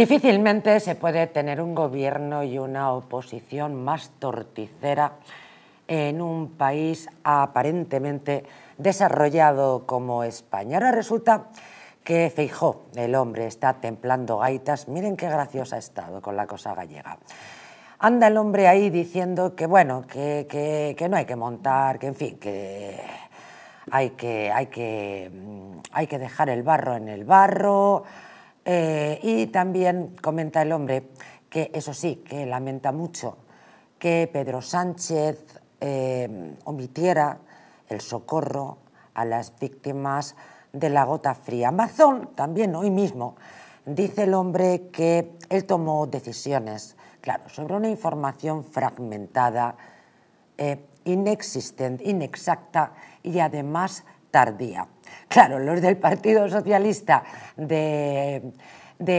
Difícilmente se puede tener un gobierno y una oposición más torticera en un país aparentemente desarrollado como España. Ahora resulta que Feijó, el hombre, está templando gaitas. Miren qué graciosa ha estado con la cosa gallega. Anda el hombre ahí diciendo que, bueno, que, que no hay que montar, que en fin, que hay que, hay, que, mm, hay que dejar el barro en el barro, eh, y también comenta el hombre que, eso sí, que lamenta mucho que Pedro Sánchez eh, omitiera el socorro a las víctimas de la gota fría. Amazon también hoy mismo dice el hombre que él tomó decisiones, claro, sobre una información fragmentada, eh, inexistente, inexacta y además tardía. Claro, los del Partido Socialista de,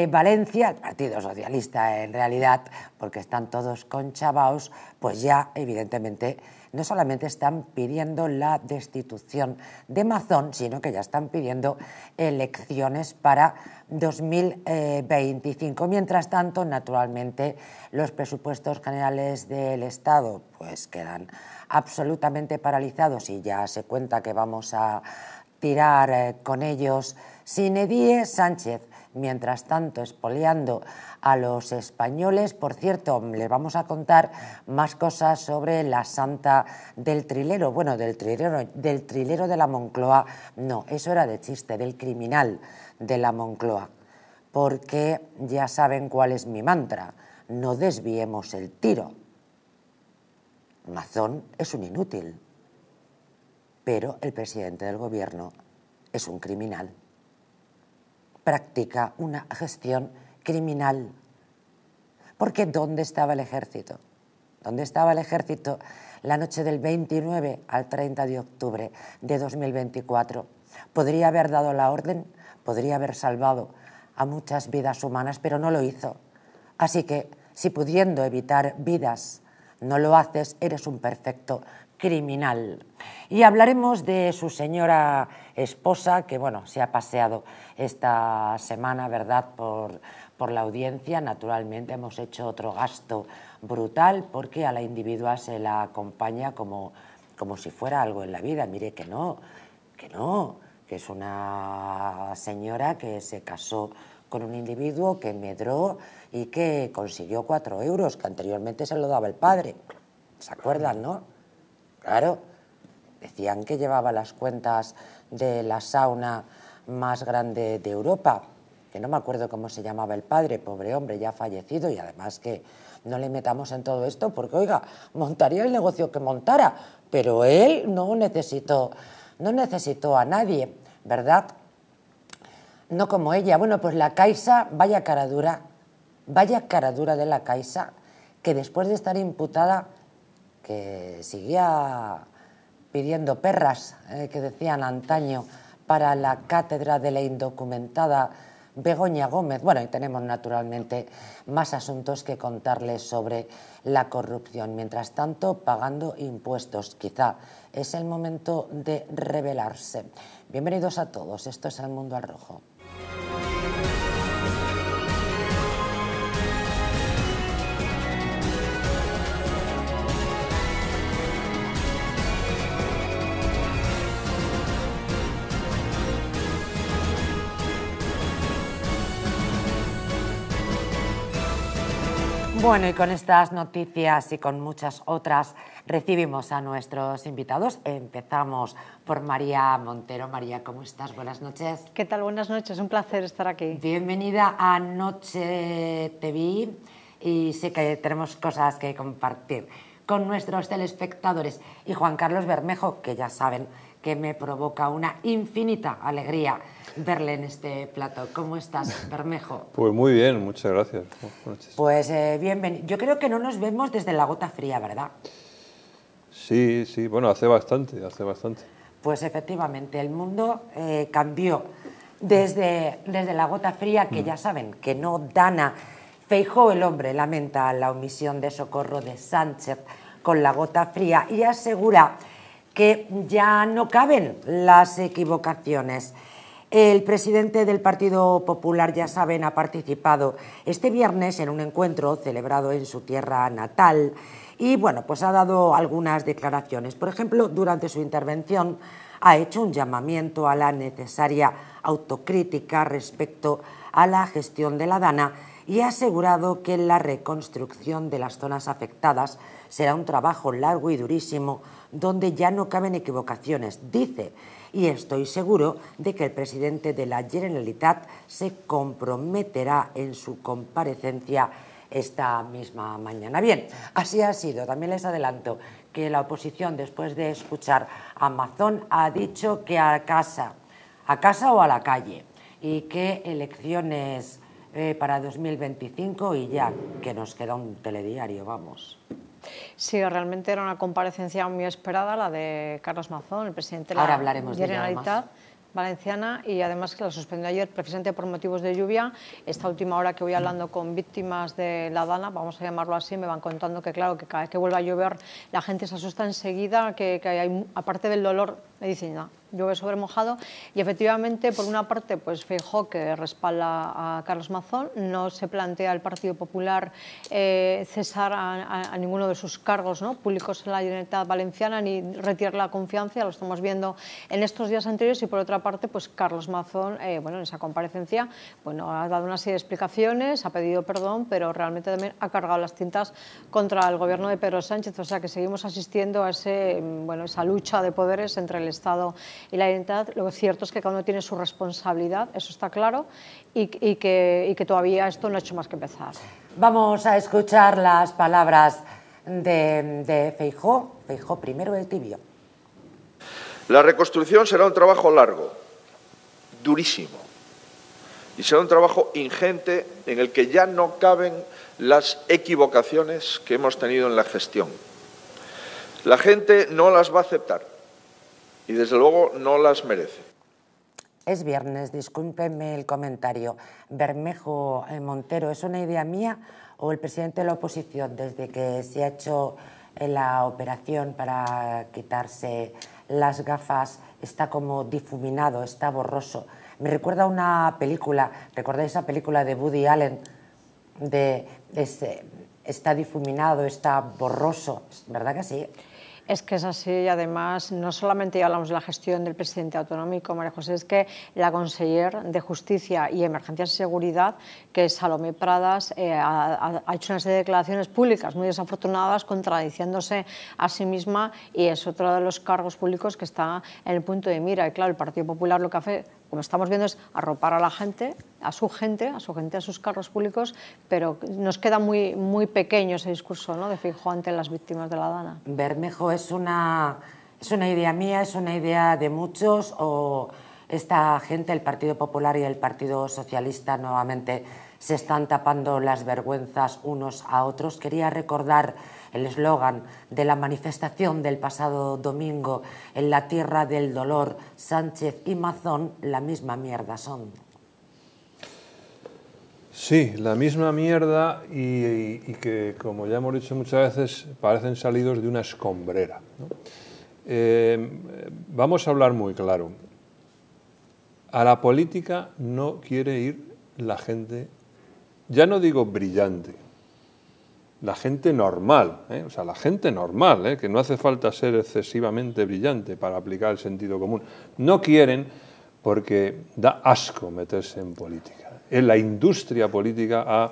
Valencia, el Partido Socialista en realidad, porque están todos con chavaos, pues ya evidentemente no solamente están pidiendo la destitución de Mazón, sino que ya están pidiendo elecciones para 2025. Mientras tanto, naturalmente, los presupuestos generales del Estado pues quedan absolutamente paralizados y ya se cuenta que vamos a tirar eh, con ellos Sinedie Sánchez, mientras tanto espoleando a los españoles. Por cierto, les vamos a contar más cosas sobre la santa del trilero, bueno, del trilero, del trilero de la Moncloa, no, eso era de chiste, del criminal de la Moncloa, porque ya saben cuál es mi mantra, no desviemos el tiro. Mazón es un inútil. Pero el presidente del gobierno es un criminal. Practica una gestión criminal. Porque ¿dónde estaba el ejército? ¿Dónde estaba el ejército la noche del 29 al 30 de octubre de 2024? Podría haber dado la orden, podría haber salvado a muchas vidas humanas, pero no lo hizo. Así que, si pudiendo evitar vidas no lo haces, eres un perfecto criminal. Y hablaremos de su señora esposa, que bueno, se ha paseado esta semana, ¿verdad?, por, por la audiencia. Naturalmente hemos hecho otro gasto brutal porque a la individua se la acompaña como, como si fuera algo en la vida. Mire que no, que no, que es una señora que se casó con un individuo que medró y que consiguió cuatro euros, que anteriormente se lo daba el padre. ¿Se acuerdan, no? Claro, decían que llevaba las cuentas de la sauna más grande de Europa, que no me acuerdo cómo se llamaba el padre, pobre hombre, ya fallecido, y además que no le metamos en todo esto, porque oiga, montaría el negocio que montara, pero él no necesitó, no a nadie, ¿verdad? No como ella. Bueno, pues la Caixa, vaya cara dura, vaya cara dura de la Caixa, que después de estar imputada seguía pidiendo perras, eh, que decían antaño, para la cátedra de la indocumentada Begoña Gómez. Bueno, y tenemos naturalmente más asuntos que contarles sobre la corrupción. Mientras tanto, pagando impuestos. Quizá es el momento de rebelarse. Bienvenidos a todos. Esto es El Mundo al Rojo. Bueno, y con estas noticias y con muchas otras recibimos a nuestros invitados. Empezamos por María Montero. María, ¿cómo estás? Buenas noches. ¿Qué tal? Buenas noches, un placer estar aquí. Bienvenida a Noche TV y sé que tenemos cosas que compartir con nuestros telespectadores. Y Juan Carlos Bermejo, que ya saben que me provoca una infinita alegría verle en este plato. ¿Cómo estás, Bermejo? Pues muy bien, muchas gracias. Pues eh, bienvenido. Yo creo que no nos vemos desde la gota fría, ¿verdad? Sí, sí, bueno, hace bastante, hace bastante. Pues efectivamente, el mundo eh, cambió desde, desde la gota fría, que mm. ya saben, que no dana. Feijó el hombre lamenta la omisión de socorro de Sánchez con la gota fría y asegura que ya no caben las equivocaciones. El presidente del Partido Popular, ya saben, ha participado este viernes en un encuentro celebrado en su tierra natal y, bueno, pues ha dado algunas declaraciones. Por ejemplo, durante su intervención ha hecho un llamamiento a la necesaria autocrítica respecto a la gestión de la Dana y ha asegurado que la reconstrucción de las zonas afectadas será un trabajo largo y durísimo donde ya no caben equivocaciones. Dice y estoy seguro de que el presidente de la Generalitat se comprometerá en su comparecencia esta misma mañana. Bien, así ha sido. También les adelanto que la oposición, después de escuchar a Mazón, ha dicho que a casa, a casa o a la calle, y que elecciones eh, para 2025 y ya que nos queda un telediario, vamos. Sí, realmente era una comparecencia muy esperada, la de Carlos Mazón, el presidente de la Generalitat Valenciana, y además que la suspendió ayer precisamente por motivos de lluvia. Esta última hora que voy hablando con víctimas de la Dana, vamos a llamarlo así, me van contando que claro, que cada vez que vuelva a llover la gente se asusta enseguida, que, hay, aparte del dolor, me dicen, nada llueve sobre mojado y efectivamente por una parte pues Feijó que respalda a Carlos Mazón, no se plantea el Partido Popular eh, cesar a, ninguno de sus cargos ¿no? públicos en la Generalitat Valenciana ni retirar la confianza, lo estamos viendo en estos días anteriores y por otra parte pues Carlos Mazón, eh, bueno en esa comparecencia bueno, ha dado una serie de explicaciones, ha pedido perdón pero realmente también ha cargado las tintas contra el gobierno de Pedro Sánchez, o sea que seguimos asistiendo a ese, mm, bueno, esa lucha de poderes entre el Estado y la identidad, lo cierto es que cada uno tiene su responsabilidad, eso está claro, y, que, todavía esto no ha hecho más que empezar. Vamos a escuchar las palabras de, de Feijó, Feijó primero el tibio. La reconstrucción será un trabajo largo, durísimo, y será un trabajo ingente en el que ya no caben las equivocaciones que hemos tenido en la gestión. La gente no las va a aceptar y desde luego no las merece. Es viernes, discúlpeme el comentario. Bermejo eh, Montero, ¿es una idea mía o el presidente de la oposición, desde que se ha hecho eh, la operación para quitarse las gafas, está como difuminado, está borroso? Me recuerda a una película, ¿recordáis esa película de Woody Allen? De, ese, está difuminado, está borroso, ¿verdad que sí? Es que es así y además no solamente hablamos de la gestión del presidente autonómico, María José, es que la consejera de Justicia y Emergencias y Seguridad, que es Salomé Pradas, eh, ha, ha, hecho una serie de declaraciones públicas muy desafortunadas contradiciéndose a sí misma y es otro de los cargos públicos que está en el punto de mira. Y claro, el Partido Popular lo que hace como estamos viendo, es arropar a la gente, a su gente, a su gente, a sus carros públicos, pero nos queda muy, muy pequeño ese discurso ¿no? de Fijo ante las víctimas de la Dana. Bermejo es una, es una idea mía, es una idea de muchos, o esta gente, el Partido Popular y el Partido Socialista, nuevamente se están tapando las vergüenzas unos a otros. Quería recordar el eslogan de la manifestación del pasado domingo en la tierra del dolor, Sánchez y Mazón, la misma mierda son. Sí, la misma mierda y, que, como ya hemos dicho muchas veces, parecen salidos de una escombrera. Eh, vamos a hablar muy claro. A la política no quiere ir la gente ya no digo brillante, la gente normal, ¿eh? o sea, la gente normal, ¿eh? que no hace falta ser excesivamente brillante para aplicar el sentido común, no quieren porque da asco meterse en política. La industria política ha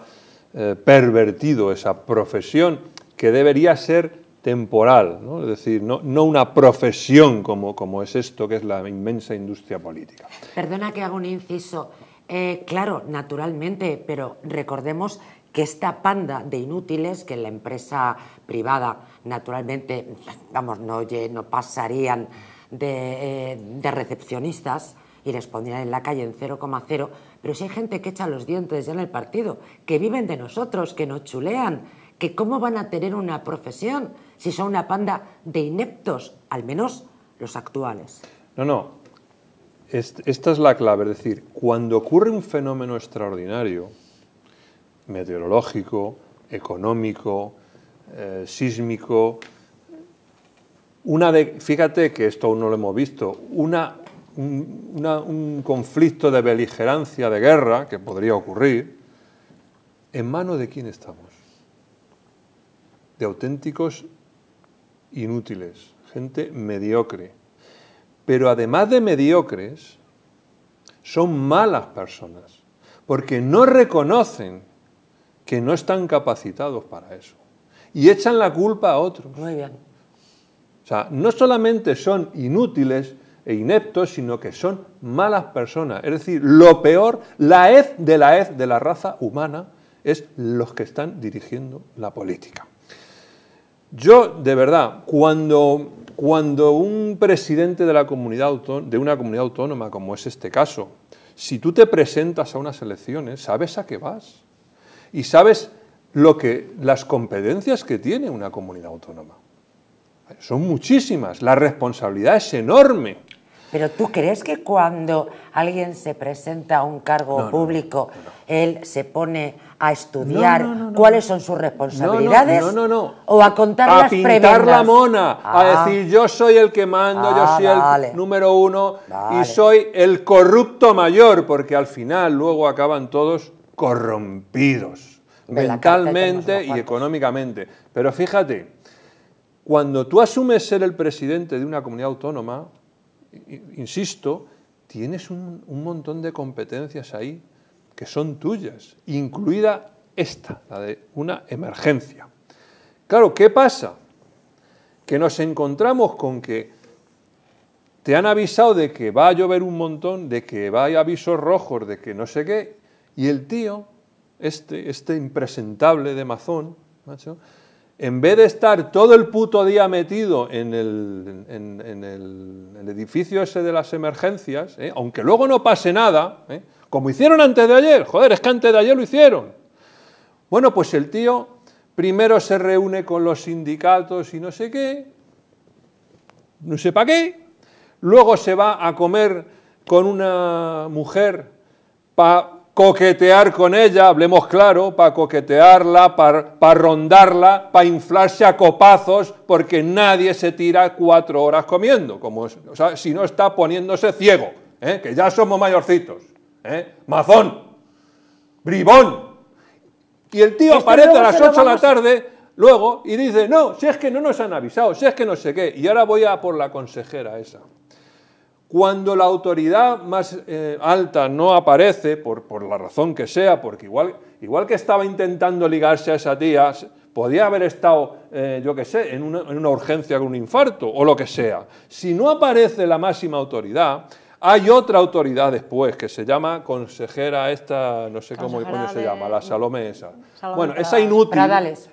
eh, pervertido esa profesión que debería ser temporal, es decir, no, una profesión como, como es esto que es la inmensa industria política. Perdona que haga un inciso. Eh, claro, naturalmente, pero recordemos que esta panda de inútiles que la empresa privada, naturalmente, vamos, no, no pasarían de, eh, de recepcionistas, y les pondrían en la calle en 0,0, pero si hay gente que echa los dientes ya en el partido, que viven de nosotros, que nos chulean, que cómo van a tener una profesión si son una panda de ineptos, al menos los actuales. No, no, esta es la clave, es decir, cuando ocurre un fenómeno extraordinario, meteorológico, económico, eh, sísmico, una de, fíjate que esto aún no lo hemos visto, un, una, un conflicto de beligerancia, de guerra, que podría ocurrir, ¿en mano de quién estamos? De auténticos inútiles, gente mediocre, pero además de mediocres, son malas personas, porque no reconocen que no están capacitados para eso. Y echan la culpa a otros. O sea, no solamente son inútiles e ineptos, sino que son malas personas. Es decir, lo peor, la hez de la hez de la raza humana es los que están dirigiendo la política. Yo, de verdad, cuando cuando un presidente de, una comunidad autónoma, como es este caso, si tú te presentas a unas elecciones, sabes a qué vas y sabes lo que, las competencias que tiene una comunidad autónoma. Son muchísimas, la responsabilidad es enorme. Pero tú crees que cuando alguien se presenta a un cargo público, él se pone a estudiar cuáles son sus responsabilidades o a contar a pintar la mona, a ah. decir yo soy el que mando, yo ah, soy el número uno y soy el corrupto mayor, porque al final luego acaban todos corrompidos mentalmente y económicamente. Pero fíjate, cuando tú asumes ser el presidente de una comunidad autónoma, insisto, tienes un montón de competencias ahí que son tuyas, incluida esta, la de una emergencia. Claro, ¿qué pasa? Que nos encontramos con que te han avisado de que va a llover un montón, de que va a avisos rojos, de que no sé qué, y el tío, este, este impresentable de mazón, macho, en vez de estar todo el puto día metido en el, en, el, edificio ese de las emergencias, ¿eh? aunque luego no pase nada, ¿eh? Como hicieron antes de ayer. Joder, es que antes de ayer lo hicieron. Bueno, pues el tío primero se reúne con los sindicatos y no sé qué, no sé para qué. Luego se va a comer con una mujer para coquetear con ella, hablemos claro, para coquetearla, para pa rondarla, para inflarse a copazos, porque nadie se tira cuatro horas comiendo, como, o sea, si no está poniéndose ciego, ¿eh? que ya somos mayorcitos. ¿Eh? Mazón, bribón. Y el tío este aparece a las 8 de la tarde luego y dice, no, si es que no nos han avisado, si es que no sé qué. Y ahora voy a por la consejera esa. Cuando la autoridad más eh, alta no aparece, por, por, la razón que sea, porque igual, igual que estaba intentando ligarse a esa tía, podía haber estado, eh, yo qué sé, en una, en una urgencia con un infarto o lo que sea. Si no aparece la máxima autoridad, hay otra autoridad después que se llama consejera esta, no sé cómo se llama, la Salome esa. bueno, esa inútil,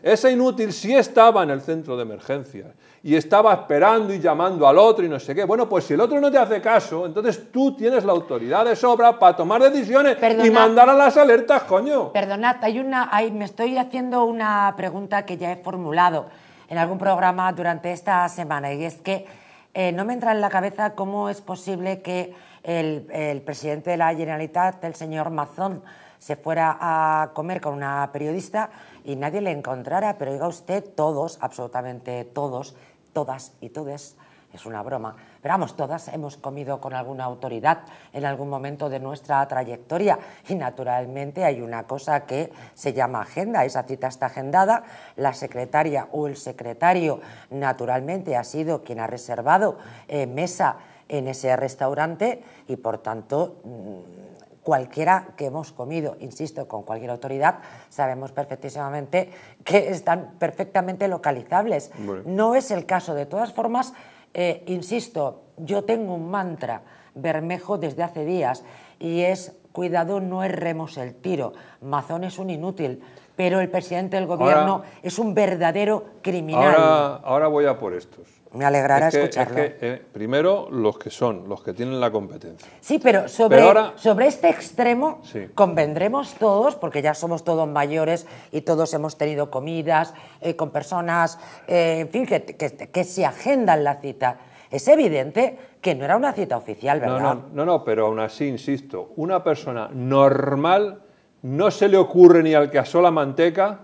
esa inútil sí estaba en el centro de emergencia y estaba esperando y llamando al otro y no sé qué. Bueno, pues si el otro no te hace caso, entonces tú tienes la autoridad de sobra para tomar decisiones y mandar a las alertas, coño. Perdonad, hay una, me estoy haciendo una pregunta que ya he formulado en algún programa durante esta semana y es que eh, no me entra en la cabeza cómo es posible que el, presidente de la Generalitat, el señor Mazón, se fuera a comer con una periodista y nadie le encontrara, pero diga usted, todos, absolutamente todos, todas y todos es una broma, pero vamos, todas hemos comido con alguna autoridad en algún momento de nuestra trayectoria y naturalmente hay una cosa que se llama agenda, esa cita está agendada, la secretaria o el secretario naturalmente ha sido quien ha reservado eh, mesa en ese restaurante y por tanto mm, cualquiera que hemos comido, insisto, con cualquier autoridad, sabemos perfectísimamente que están perfectamente localizables. No es el caso. De todas formas, eh, insisto, yo tengo un mantra bermejo desde hace días y es cuidado, no erremos el tiro. Mazón es un inútil, pero el presidente del gobierno es un verdadero criminal. ahora voy a por estos. Me alegrará escucharlo. Eh, primero, los que son, los que tienen la competencia. Sí, pero sobre, sobre este extremo convendremos todos, porque ya somos todos mayores y todos hemos tenido comidas eh, con personas, eh, en fin, que, que, se agendan la cita. Es evidente que no era una cita oficial, ¿verdad? No, no, no, pero aún así, insisto, una persona normal no se le ocurre ni al que asó la manteca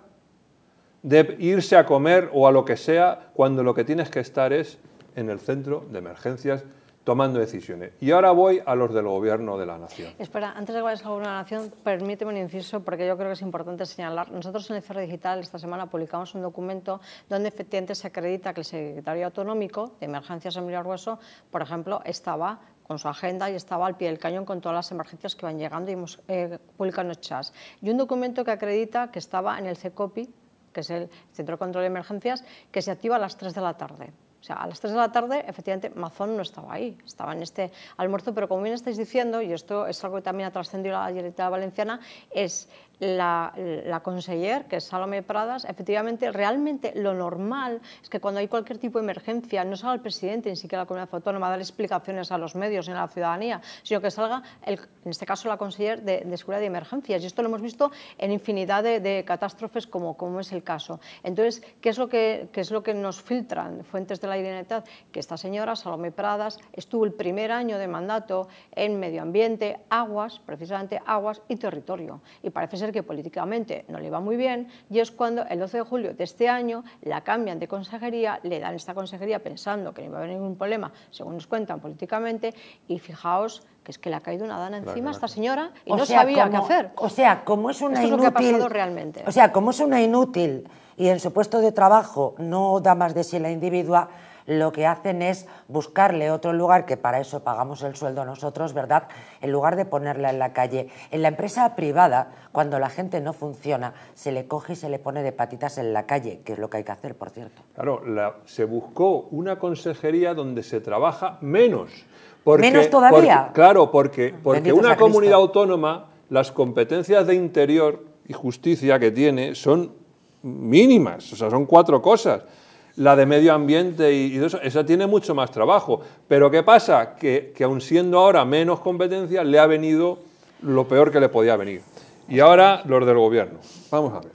de irse a comer o a lo que sea, cuando lo que tienes que estar es en el centro de emergencias tomando decisiones. Y ahora voy a los del gobierno de la nación. Espera, antes de que vayas al gobierno de la nación, permíteme un inciso porque yo creo que es importante señalar. Nosotros en el Cerro Digital esta semana publicamos un documento donde efectivamente se acredita que el secretario autonómico de Emergencias Emilio Rueso, por ejemplo, estaba con su agenda y estaba al pie del cañón con todas las emergencias que van llegando y hemos eh, publicado chats. Y un documento que acredita que estaba en el CECOPI, que es el Centro de Control de Emergencias, que se activa a las 3 de la tarde. O sea, a las 3 de la tarde, efectivamente, Mazón no estaba ahí, estaba en este almuerzo, pero como bien estáis diciendo, y esto es algo que también ha trascendido la directora Valenciana, es la, la que es Salome Pradas, efectivamente, realmente lo normal es que cuando hay cualquier tipo de emergencia no salga el presidente, ni siquiera la comunidad autónoma, a dar explicaciones a los medios y a la ciudadanía, sino que salga, el, en este caso, la consejera de, de, Seguridad y Emergencias. Y esto lo hemos visto en infinidad de, catástrofes como, como es el caso. Entonces, ¿qué es, lo que, qué es lo que nos filtran fuentes de la identidad? Que esta señora, Salome Pradas, estuvo el primer año de mandato en medio ambiente, aguas, precisamente aguas y territorio. Y parece ser que políticamente no le va muy bien y es cuando el 12 de julio de este año la cambian de consejería, le dan esta consejería pensando que no iba a haber ningún problema, según nos cuentan políticamente, y fijaos que es que le ha caído una dana encima a esta señora y no sabía qué hacer. O sea, como es una inútil... O sea, cómo es una inútil y en su puesto de trabajo no da más de sí la individua, lo que hacen es buscarle otro lugar, que para eso pagamos el sueldo nosotros, ¿verdad? En lugar de ponerla en la calle. En la empresa privada, cuando la gente no funciona, se le coge y se le pone de patitas en la calle, que es lo que hay que hacer, por cierto. Claro, se buscó una consejería donde se trabaja menos. menos todavía. claro, porque, porque una comunidad autónoma, las competencias de interior y justicia que tiene son mínimas, o sea, son cuatro cosas la de medio ambiente y, eso, esa tiene mucho más trabajo. Pero ¿qué pasa? Que, aún aun siendo ahora menos competencia, le ha venido lo peor que le podía venir. Y ahora los del gobierno. Vamos a ver.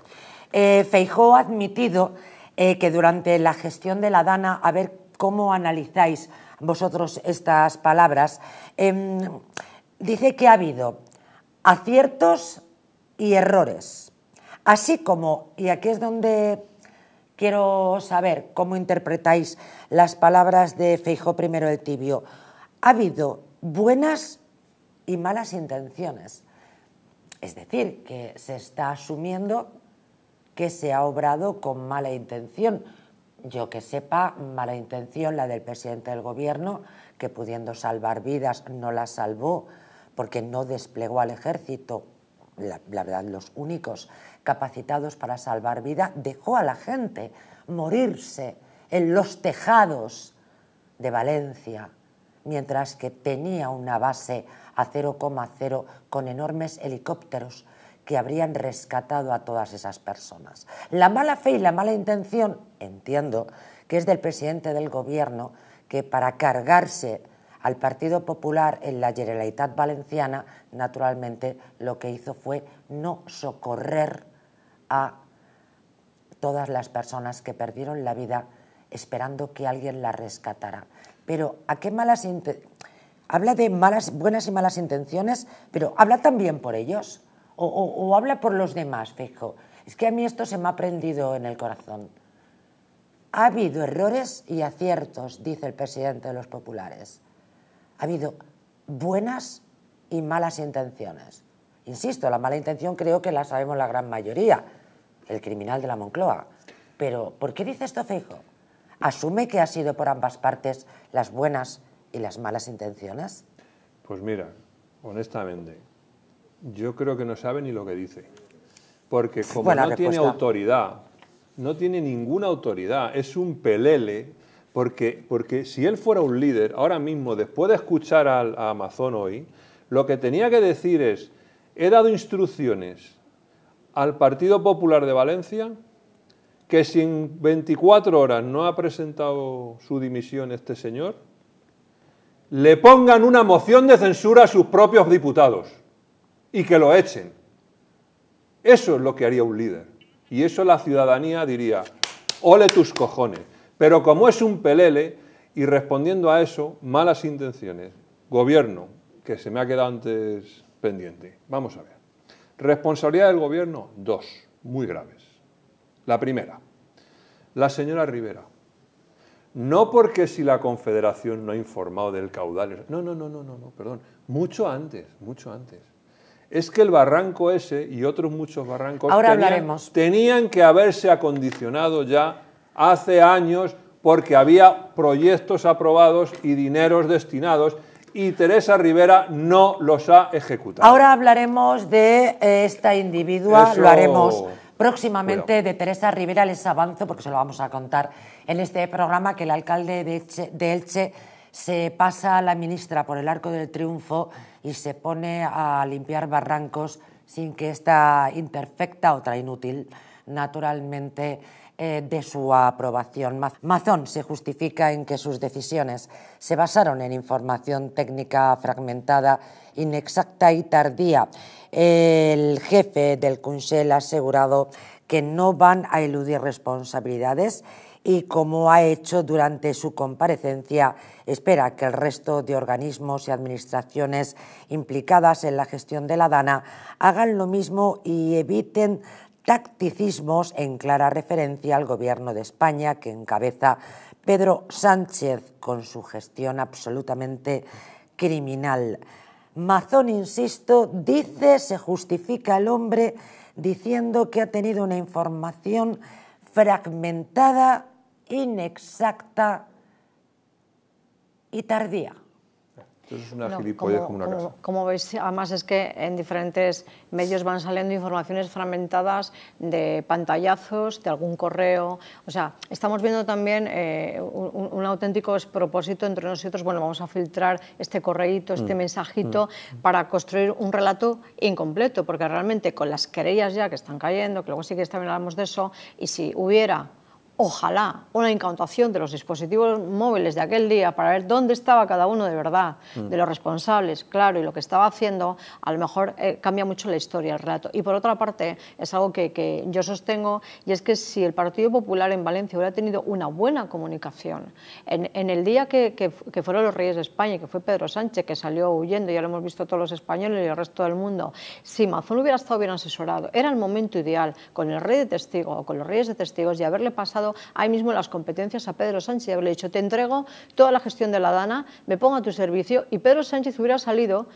Eh, Feijó ha admitido eh, que durante la gestión de la DANA, a ver cómo analizáis vosotros estas palabras, em, dice que ha habido aciertos y errores, así como, y aquí es donde Quiero saber cómo interpretáis las palabras de Feijo I el Tibio. Ha habido buenas y malas intenciones. Es decir, que se está asumiendo que se ha obrado con mala intención. Yo que sepa, mala intención la del presidente del gobierno, que pudiendo salvar vidas no las salvó porque no desplegó al ejército, la verdad, los únicos capacitados para salvar vida, dejó a la gente morirse en los tejados de Valencia, mientras que tenía una base a 0,0 con enormes helicópteros que habrían rescatado a todas esas personas. La mala fe y la mala intención, entiendo, que es del presidente del gobierno, que para cargarse al Partido Popular en la Generalitat Valenciana, naturalmente lo que hizo fue no socorrer a todas las personas que perdieron la vida esperando que alguien la rescatara. Pero ¿a qué malas habla de malas, buenas y malas intenciones, pero habla también por ellos o, o habla por los demás, fijo. Es que a mí esto se me ha prendido en el corazón. Ha habido errores y aciertos, dice el presidente de los populares. Ha habido buenas y malas intenciones. Insisto, la mala intención creo que la sabemos la gran mayoría el criminal de la Moncloa. Pero, ¿por qué dice esto Feijo? ¿Asume que ha sido por ambas partes las buenas y las malas intenciones? Pues mira, honestamente, yo creo que no sabe ni lo que dice. Porque como no tiene autoridad, no tiene ninguna autoridad, es un pelele, porque, porque si él fuera un líder, ahora mismo, después de escuchar al a Amazon hoy, lo que tenía que decir es, he dado instrucciones al Partido Popular de Valencia que si en 24 horas no ha presentado su dimisión este señor, le pongan una moción de censura a sus propios diputados y que lo echen. Eso es lo que haría un líder. Y eso la ciudadanía diría, ole tus cojones. Pero como es un pelele, y respondiendo a eso, malas intenciones. Gobierno, que se me ha quedado antes pendiente. Vamos a ver. Responsabilidad del gobierno, dos, muy graves. La primera, la señora Rivera. No porque si la Confederación no ha informado del caudal. No, no, no, no, no, no, perdón. Mucho antes, mucho antes. Es que el barranco ese y otros muchos barrancos tenían que haberse acondicionado ya hace años porque había proyectos aprobados y dineros destinados y Teresa Rivera no los ha ejecutado. Ahora hablaremos de eh, esta individua, lo haremos próximamente de Teresa Rivera, les avanzo porque se lo vamos a contar en este programa que el alcalde de de Elche se pasa a la ministra por el arco del triunfo y se pone a limpiar barrancos sin que esta imperfecta, otra inútil, naturalmente eh, de su aprobación. Mazón se justifica en que sus decisiones se basaron en información técnica fragmentada, inexacta y tardía. El jefe del Consell ha asegurado que no van a eludir responsabilidades y como ha hecho durante su comparecencia, espera que el resto de organismos y administraciones implicadas en la gestión de la DANA hagan lo mismo y eviten tacticismos en clara referencia al gobierno de España que encabeza Pedro Sánchez con su gestión absolutamente criminal. Mazón, insisto, dice, se justifica al hombre diciendo que ha tenido una información fragmentada, inexacta y tardía es una como, una Como veis, además es que en diferentes medios van saliendo informaciones fragmentadas de pantallazos, de algún correo. O sea, estamos viendo también eh, un, auténtico propósito entre nosotros. Bueno, vamos a filtrar este correíto, este mm, mensajito, mm. para construir un relato incompleto, porque realmente con las querellas ya que están cayendo, que luego sí que también hablamos de eso, y si hubiera ojalá, una incautación de los dispositivos móviles de aquel día para ver dónde estaba cada uno de verdad, mm. de los responsables, claro, y lo que estaba haciendo, a lo mejor eh, cambia mucho la historia, el rato. Y por otra parte, es algo que, yo sostengo, y es que si el Partido Popular en Valencia hubiera tenido una buena comunicación, en, el día que, fueron los reyes de España, que fue Pedro Sánchez, que salió huyendo, ya lo hemos visto todos los españoles y el resto del mundo, si Mazón hubiera estado bien asesorado, era el momento ideal, con el rey de testigo o con los reyes de testigos, y haberle pasado ahí mismo las competencias a Pedro Sánchez y he dicho, te entrego toda la gestión de la DANA, me pongo a tu servicio y Pedro Sánchez hubiera salido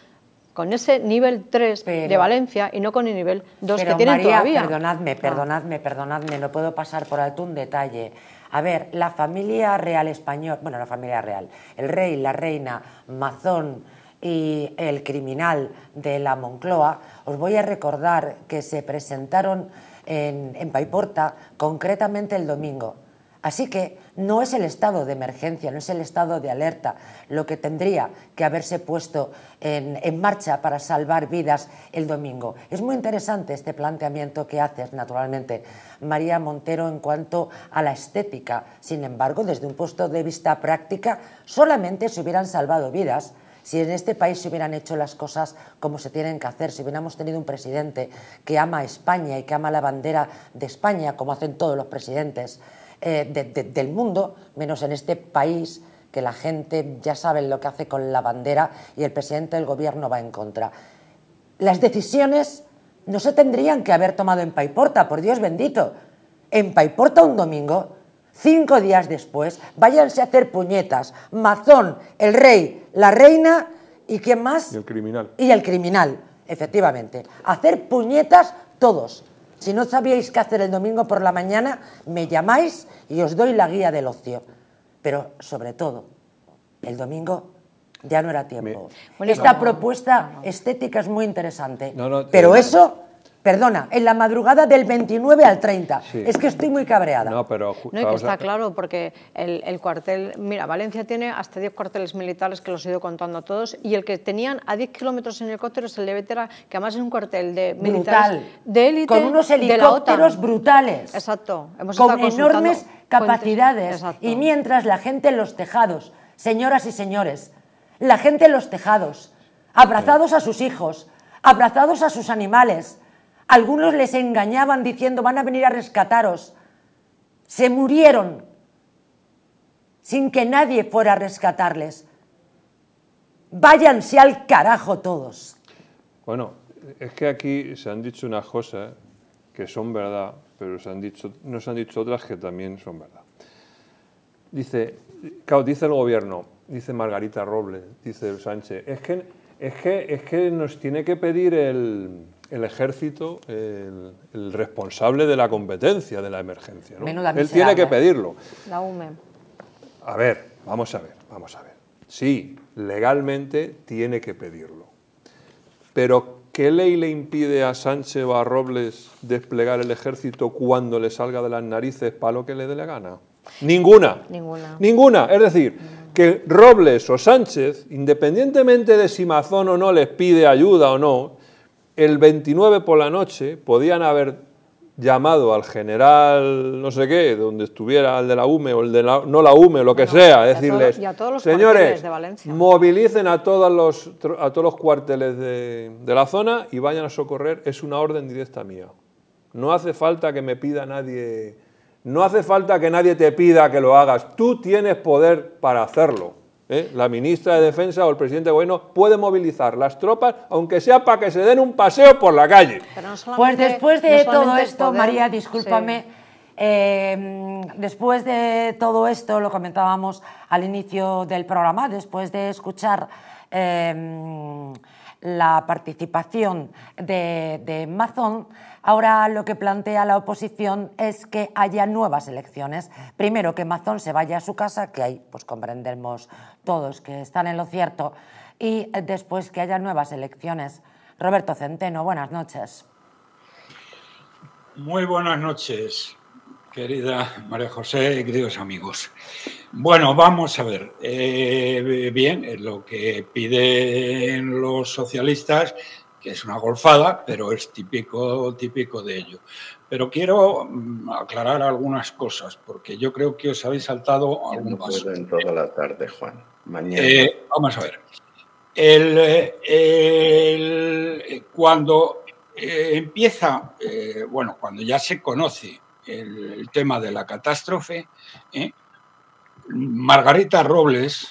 con ese nivel 3 de Valencia y no con el nivel 2 que tiene todavía. Perdonadme, ah. perdonadme, perdonadme, no puedo pasar por alto un detalle. A ver, la familia real española, bueno, la familia real, el rey, la reina, Mazón y el criminal de la Moncloa, os voy a recordar que se presentaron en, Paiporta, concretamente el domingo. Así que no es el estado de emergencia, no es el estado de alerta lo que tendría que haberse puesto en, marcha para salvar vidas el domingo. Es muy interesante este planteamiento que haces, naturalmente, María Montero, en cuanto a la estética. Sin embargo, desde un punto de vista práctica, solamente se hubieran salvado vidas si en este país se hubieran hecho las cosas como se tienen que hacer, si hubiéramos tenido un presidente que ama a España y que ama la bandera de España, como hacen todos los presidentes eh, del mundo, menos en este país que la gente ya sabe lo que hace con la bandera y el presidente del gobierno va en contra. Las decisiones no se tendrían que haber tomado en Paiporta, por Dios bendito. En Paiporta un domingo Cinco días después, váyanse a hacer puñetas. Mazón, el rey, la reina y quién más. Y el criminal. Y el criminal, efectivamente. Hacer puñetas todos. Si no sabíais qué hacer el domingo por la mañana, me llamáis y os doy la guía del ocio. Pero sobre todo, el domingo ya no era tiempo. Esta propuesta estética es muy interesante. pero eh, eso Perdona, en la madrugada del 29 al 30. Es que estoy muy cabreada. No, pero... No, que está claro, porque el, cuartel... Mira, Valencia tiene hasta 10 cuarteles militares que los he ido contando a todos, y el que tenían a 10 kilómetros en helicóptero es el de Vetera, que además es un cuartel de militares... De élite, Con unos helicópteros brutales. Exacto. con enormes capacidades. Y mientras la gente en los tejados, señoras y señores, la gente en los tejados, abrazados a sus hijos, abrazados a sus animales algunos les engañaban diciendo, van a venir a rescataros. Se murieron sin que nadie fuera a rescatarles. Váyanse al carajo todos. Bueno, es que aquí se han dicho unas cosas que son verdad, pero se han dicho, no se han dicho otras que también son verdad. Dice, el gobierno, dice Margarita Robles, dice Sánchez, es que, es que nos tiene que pedir el el ejército el, responsable de la competencia de la emergencia. Él tiene que ¿eh? pedirlo. La UME. A ver, vamos a ver, vamos a ver. Sí, legalmente tiene que pedirlo. Pero, ¿qué ley le impide a Sánchez o a Robles desplegar el ejército cuando le salga de las narices para lo que le dé la gana? Ninguna. Ninguna. Ninguna. Es decir, que Robles o Sánchez, independientemente de si Mazón o no les pide ayuda o no, el 29 por la noche podían haber llamado al general no sé qué, donde estuviera el de la UME o el de la, no la UME, lo que sea, decirles, a señores, movilicen a todos los, a todos los cuarteles de, de, la zona y vayan a socorrer, es una orden directa mía. No hace falta que me pida nadie, no hace falta que nadie te pida que lo hagas, tú tienes poder para hacerlo. ¿Eh? la ministra de Defensa o el presidente bueno Gobierno puede movilizar las tropas, aunque sea para que se den un paseo por la calle. pues después de todo esto, María, discúlpame. Em, después de todo esto, lo comentábamos al inicio del programa, después de escuchar em, la participación de, de Mazón, Ahora lo que plantea la oposición es que haya nuevas elecciones. Primero que Mazón se vaya a su casa, que ahí pues comprendemos todos que están en lo cierto, y eh, después que haya nuevas elecciones. Roberto Centeno, buenas noches. Muy buenas noches, querida María José y queridos amigos. Bueno, vamos a ver. Eh, bien, lo que piden los socialistas que es una golfada, pero es típico, típico de ello. Pero quiero mm, aclarar algunas cosas, porque yo creo que os habéis saltado algún paso. No en toda la tarde, Juan. Mañana. Eh, vamos a ver. cuando eh, empieza, eh, bueno, cuando ya se conoce el, el tema de la catástrofe, Margarita Robles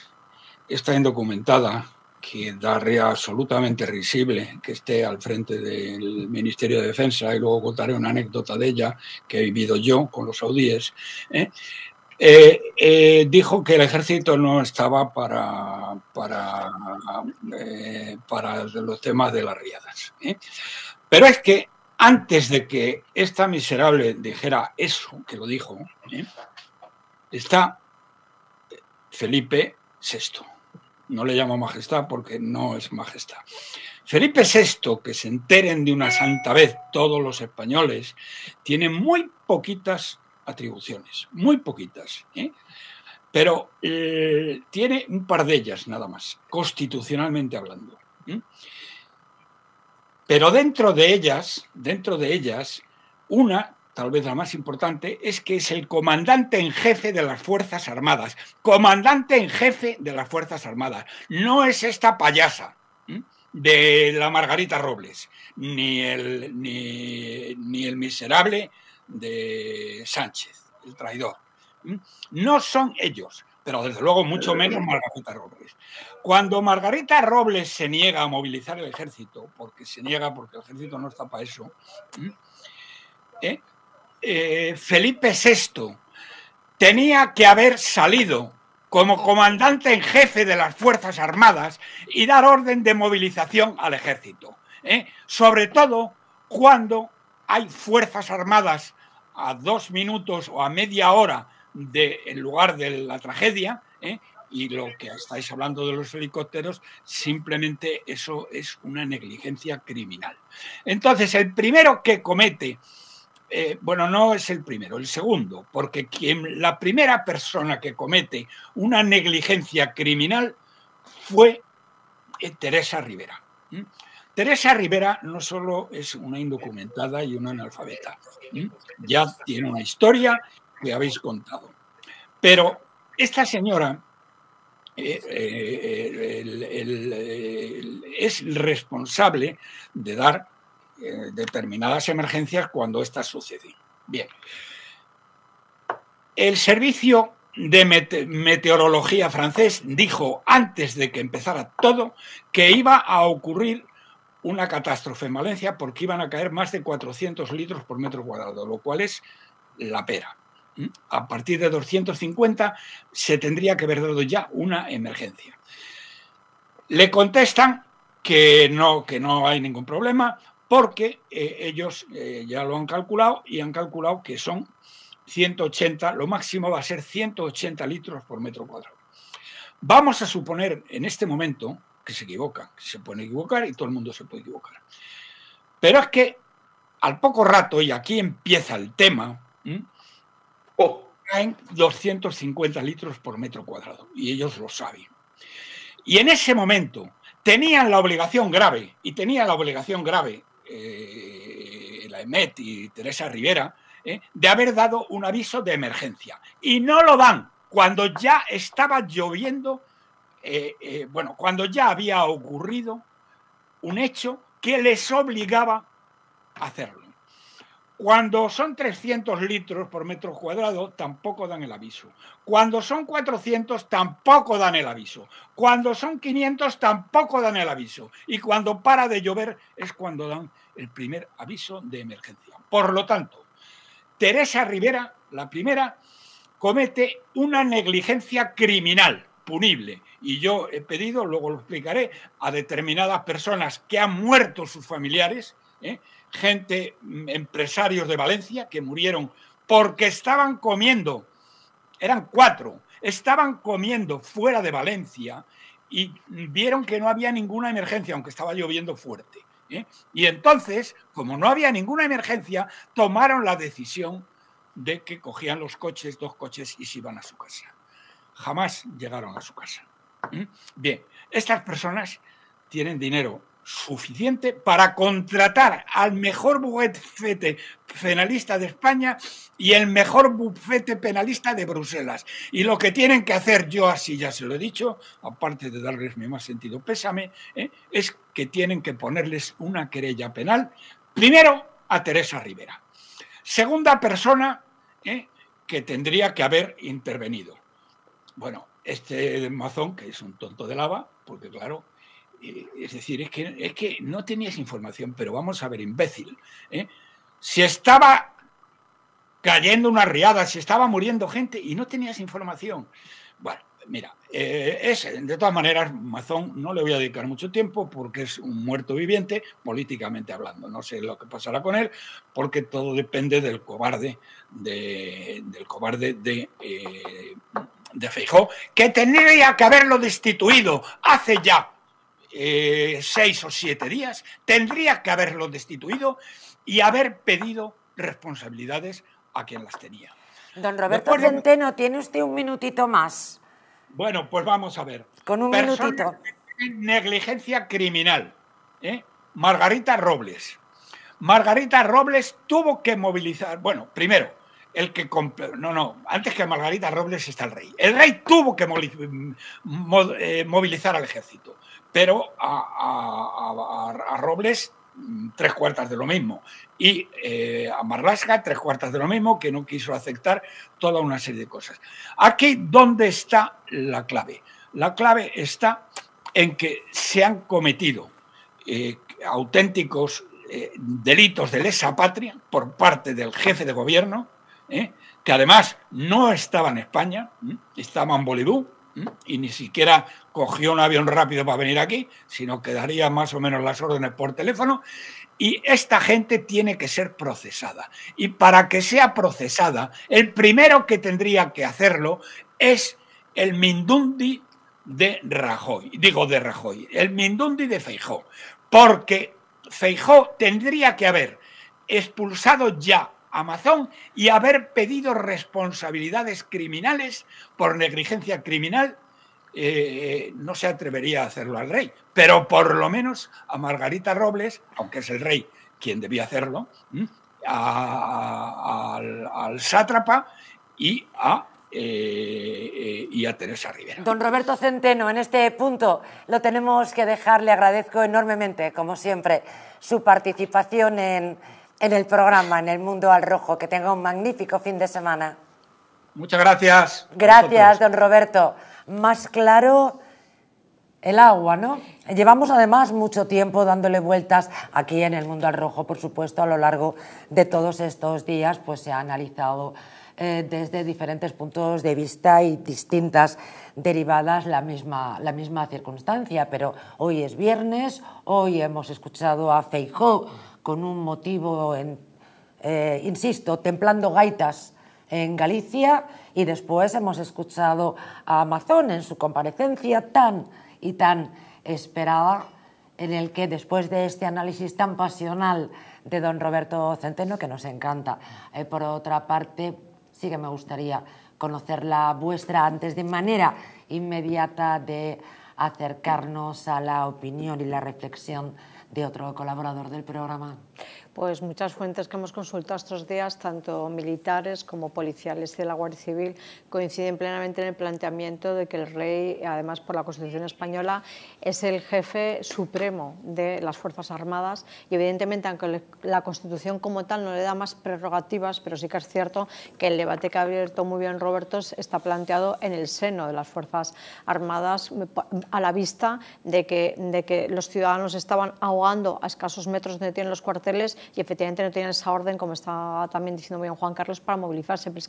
está indocumentada, que daría absolutamente risible que esté al frente del Ministerio de Defensa, y luego contaré una anécdota de ella que he vivido yo con los saudíes, ¿eh? Eh, eh, dijo que el ejército no estaba para, para, para los temas de las riadas. Pero es que antes de que esta miserable dijera eso, que lo dijo, está Felipe VI no le llamo majestad porque no es majestad. Felipe VI, que se enteren de una santa vez todos los españoles, tiene muy poquitas atribuciones, muy poquitas, ¿eh? pero eh, tiene un par de ellas nada más, constitucionalmente hablando. ¿eh? Pero dentro de ellas, dentro de ellas, una tal vez la más importante, es que es el comandante en jefe de las Fuerzas Armadas. Comandante en jefe de las Fuerzas Armadas. No es esta payasa de la Margarita Robles, ni el, ni, el miserable de Sánchez, el traidor. No son ellos, pero desde luego mucho menos Margarita Robles. Cuando Margarita Robles se niega a movilizar el ejército, porque se niega porque el ejército no está para eso, ¿eh? Eh, Felipe VI tenía que haber salido como comandante en jefe de las Fuerzas Armadas y dar orden de movilización al ejército. ¿eh? Sobre todo cuando hay Fuerzas Armadas a dos minutos o a media hora del lugar de la tragedia, ¿eh? y lo que estáis hablando de los helicópteros, simplemente eso es una negligencia criminal. Entonces, el primero que comete eh, bueno, no es el primero, el segundo, porque quien, la primera persona que comete una negligencia criminal fue eh, Teresa Rivera. Teresa Rivera no solo es una indocumentada y una analfabeta, ya tiene una historia que habéis contado, pero esta señora eh, es responsable de dar eh, determinadas emergencias cuando éstas suceden. Bien. El servicio de meteorología francés dijo antes de que empezara todo que iba a ocurrir una catástrofe en Valencia porque iban a caer más de 400 litros por metro cuadrado, lo cual es la pera. A partir de 250 se tendría que haber dado ya una emergencia. Le contestan que no, que no hay ningún problema, porque eh, ellos eh, ya lo han calculado y han calculado que son 180, lo máximo va a ser 180 litros por metro cuadrado. Vamos a suponer en este momento que se equivoca, que se puede equivocar y todo el mundo se puede equivocar. Pero es que al poco rato, y aquí empieza el tema, oh. caen 250 litros por metro cuadrado y ellos lo saben. Y en ese momento tenían la obligación grave, y tenían la obligación grave eh, la EMET y Teresa Rivera, eh, de haber dado un aviso de emergencia. Y no lo dan cuando ya estaba lloviendo, eh, bueno, cuando ya había ocurrido un hecho que les obligaba a hacerlo. Cuando son 300 litros por metro cuadrado, tampoco dan el aviso. Cuando son 400, tampoco dan el aviso. Cuando son 500, tampoco dan el aviso. Y cuando para de llover es cuando dan el primer aviso de emergencia. Por lo tanto, Teresa Rivera, la primera, comete una negligencia criminal, punible. Y yo he pedido, luego lo explicaré, a determinadas personas que han muerto sus familiares. ¿eh? gente, mm, empresarios de Valencia, que murieron porque estaban comiendo, eran cuatro, estaban comiendo fuera de Valencia y vieron que no había ninguna emergencia, aunque estaba lloviendo fuerte. ¿eh? Y entonces, como no había ninguna emergencia, tomaron la decisión de que cogían los coches, dos coches, y se iban a su casa. Jamás llegaron a su casa. ¿eh? Bien, estas personas tienen dinero, suficiente para contratar al mejor bufete penalista de España y el mejor bufete penalista de Bruselas. Y lo que tienen que hacer, yo así ya se lo he dicho, aparte de darles mi más sentido pésame, ¿eh? es que tienen que ponerles una querella penal, primero a Teresa Rivera, segunda persona ¿eh? que tendría que haber intervenido. Bueno, este mazón, que es un tonto de lava, porque claro, eh, es decir, es que, es que no tenías información, pero vamos a ver, imbécil. ¿eh? Si estaba cayendo una riada, si estaba muriendo gente y no tenías información. Bueno, mira, eh, de todas maneras, Mazón no le voy a dedicar mucho tiempo porque es un muerto viviente, políticamente hablando. No sé lo que pasará con él, porque todo depende del cobarde de, del cobarde de, de Feijó, que tenía que haberlo destituido hace ya eh, seis o siete días, tendría que haberlo destituido y haber pedido responsabilidades a quien las tenía. Don Roberto Centeno, tiene usted un minutito más. Bueno, pues vamos a ver. Con un minutito. Negligencia criminal. ¿eh? Margarita Robles. Margarita Robles tuvo que movilizar. Bueno, primero, el que. No, no, antes que Margarita Robles está el rey. El rey tuvo que eh, movilizar al ejército pero a, Robles mm, tres cuartas de lo mismo. Y eh, a Marlaska, tres cuartas de lo mismo, que no quiso aceptar toda una serie de cosas. Aquí, ¿dónde está la clave? La clave está en que se han cometido eh, auténticos eh, delitos de lesa patria por parte del jefe de gobierno, que además no estaba en España, estaba en Bolivia y ni siquiera cogió un avión rápido para venir aquí, sino que daría más o menos las órdenes por teléfono. Y esta gente tiene que ser procesada. Y para que sea procesada, el primero que tendría que hacerlo es el Mindundi de Rajoy, digo de Rajoy, el Mindundi de Feijó, porque Feijó tendría que haber expulsado ya Amazon y haber pedido responsabilidades criminales por negligencia criminal, eh, no se atrevería a hacerlo al rey. Pero por lo menos a Margarita Robles, aunque es el rey quien debía hacerlo, al, sátrapa y a, eh, eh, y a Teresa Rivera. Don Roberto Centeno, en este punto lo tenemos que dejar. Le agradezco enormemente, como siempre, su participación en en el programa, en el Mundo al Rojo. Que tenga un magnífico fin de semana. Muchas gracias. Gracias, don Roberto. Más claro el agua, ¿no? Llevamos además mucho tiempo dándole vueltas aquí en el mundo al rojo, por supuesto, a lo largo de todos estos días, pues se ha analizado eh, desde diferentes puntos de vista y distintas derivadas la misma, circunstancia, pero hoy es viernes, hoy hemos escuchado a Feijóo con un motivo, eh, insisto, templando gaitas en Galicia y después hemos escuchado a Amazon en su comparecencia tan y tan esperada en el que después de este análisis tan pasional de don Roberto Centeno, que nos encanta, eh, por otra parte, sí que me gustaría conocer la vuestra antes de manera inmediata de acercarnos a la opinión y la reflexión de otro colaborador del programa pues muchas fuentes que hemos consultado estos días, tanto militares como policiales y de la Guardia Civil, coinciden plenamente en el planteamiento de que el rey, además por la Constitución española, es el jefe supremo de las Fuerzas Armadas y evidentemente aunque la Constitución como tal no le da más prerrogativas, pero sí que es cierto que el debate que ha abierto muy bien Robertos está planteado en el seno de las Fuerzas Armadas a la vista de que, de que los ciudadanos estaban ahogando a escasos metros donde tienen los cuarteles y efectivamente no tenían esa orden, como está también diciendo bien Juan Carlos, para movilizarse. Pero